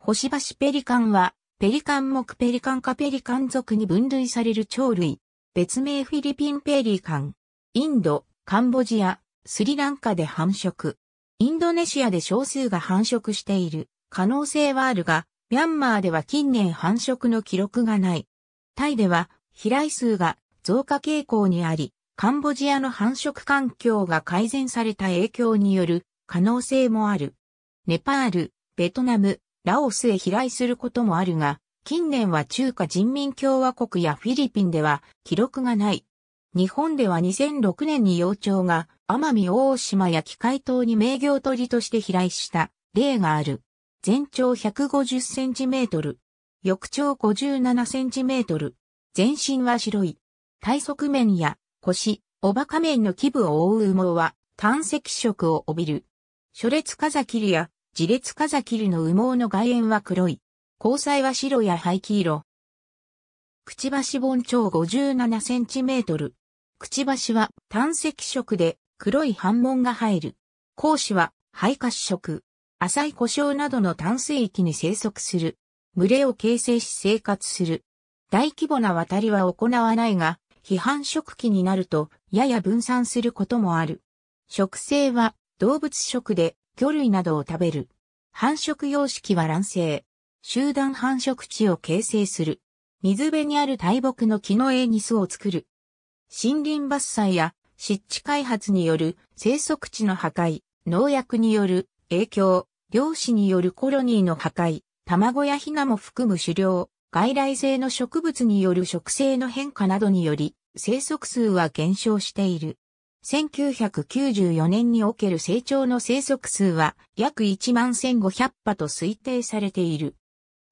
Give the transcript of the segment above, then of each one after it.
星橋ペリカンは、ペリカン目ペリカン科ペリカン属に分類される鳥類。別名フィリピンペリカン。インド、カンボジア、スリランカで繁殖。インドネシアで少数が繁殖している可能性はあるが、ミャンマーでは近年繁殖の記録がない。タイでは、飛来数が増加傾向にあり、カンボジアの繁殖環境が改善された影響による可能性もある。ネパール、ベトナム、ラオスへ飛来することもあるが、近年は中華人民共和国やフィリピンでは記録がない。日本では2006年に幼鳥が奄美大島や機械島に名行鳥として飛来した例がある。全長150センチメートル。翼長57センチメートル。全身は白い。体側面や腰、おばか面の基部を覆う羽毛は単赤色を帯びる。諸列カザキリや自列風切りの羽毛の外縁は黒い。交際は白や灰黄色。くちばし盆長57センチメートル。くちばしは単赤色で黒い斑紋が入る。講師は肺褐色。浅い故障などの淡水域に生息する。群れを形成し生活する。大規模な渡りは行わないが、批判食期になるとやや分散することもある。食性は動物食で魚類などを食べる。繁殖様式は卵生。集団繁殖地を形成する。水辺にある大木の木の絵に巣を作る。森林伐採や湿地開発による生息地の破壊、農薬による影響、漁師によるコロニーの破壊、卵やヒナも含む狩猟、外来性の植物による植生の変化などにより、生息数は減少している。1994年における成長の生息数は約1万1500羽と推定されている。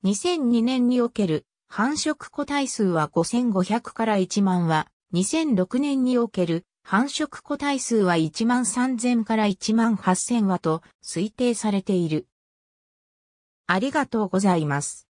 2002年における繁殖個体数は5500から1万は、2006年における繁殖個体数は1万3000から1万8000羽と推定されている。ありがとうございます。